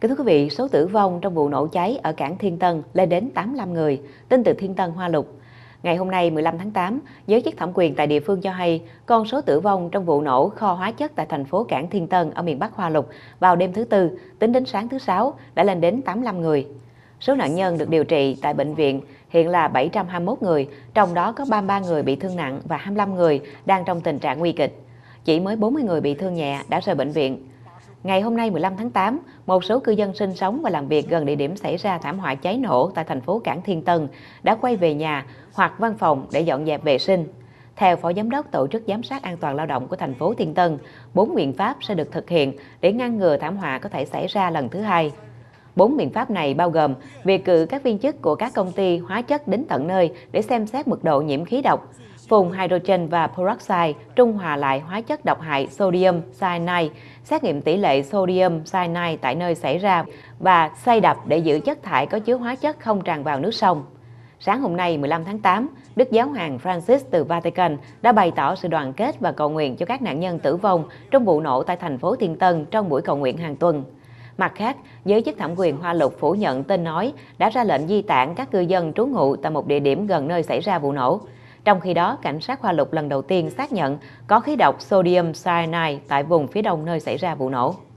Kính thưa quý vị, số tử vong trong vụ nổ cháy ở cảng Thiên Tân lên đến 85 người, tin từ Thiên Tân Hoa Lục. Ngày hôm nay 15 tháng 8, giới chức thẩm quyền tại địa phương cho hay con số tử vong trong vụ nổ kho hóa chất tại thành phố cảng Thiên Tân ở miền Bắc Hoa Lục vào đêm thứ Tư, tính đến sáng thứ Sáu đã lên đến 85 người. Số nạn nhân được điều trị tại bệnh viện hiện là 721 người, trong đó có 33 người bị thương nặng và 25 người đang trong tình trạng nguy kịch. Chỉ mới 40 người bị thương nhẹ đã rời bệnh viện. Ngày hôm nay 15 tháng 8, một số cư dân sinh sống và làm việc gần địa điểm xảy ra thảm họa cháy nổ tại thành phố Cảng Thiên Tân đã quay về nhà hoặc văn phòng để dọn dẹp vệ sinh. Theo Phó Giám đốc Tổ chức Giám sát An toàn Lao động của thành phố Thiên Tân, bốn biện pháp sẽ được thực hiện để ngăn ngừa thảm họa có thể xảy ra lần thứ hai. Bốn biện pháp này bao gồm việc cử các viên chức của các công ty hóa chất đến tận nơi để xem xét mực độ nhiễm khí độc, phùng hydrogen và peroxide trung hòa lại hóa chất độc hại sodium cyanide, xét nghiệm tỷ lệ sodium cyanide tại nơi xảy ra và xay đập để giữ chất thải có chứa hóa chất không tràn vào nước sông. Sáng hôm nay 15 tháng 8, Đức Giáo hoàng Francis từ Vatican đã bày tỏ sự đoàn kết và cầu nguyện cho các nạn nhân tử vong trong vụ nổ tại thành phố Thiên Tân trong buổi cầu nguyện hàng tuần. Mặt khác, giới chức thẩm quyền Hoa Lục phủ nhận tên nói đã ra lệnh di tản các cư dân trú ngụ tại một địa điểm gần nơi xảy ra vụ nổ. Trong khi đó, cảnh sát Hoa Lục lần đầu tiên xác nhận có khí độc sodium cyanide tại vùng phía đông nơi xảy ra vụ nổ.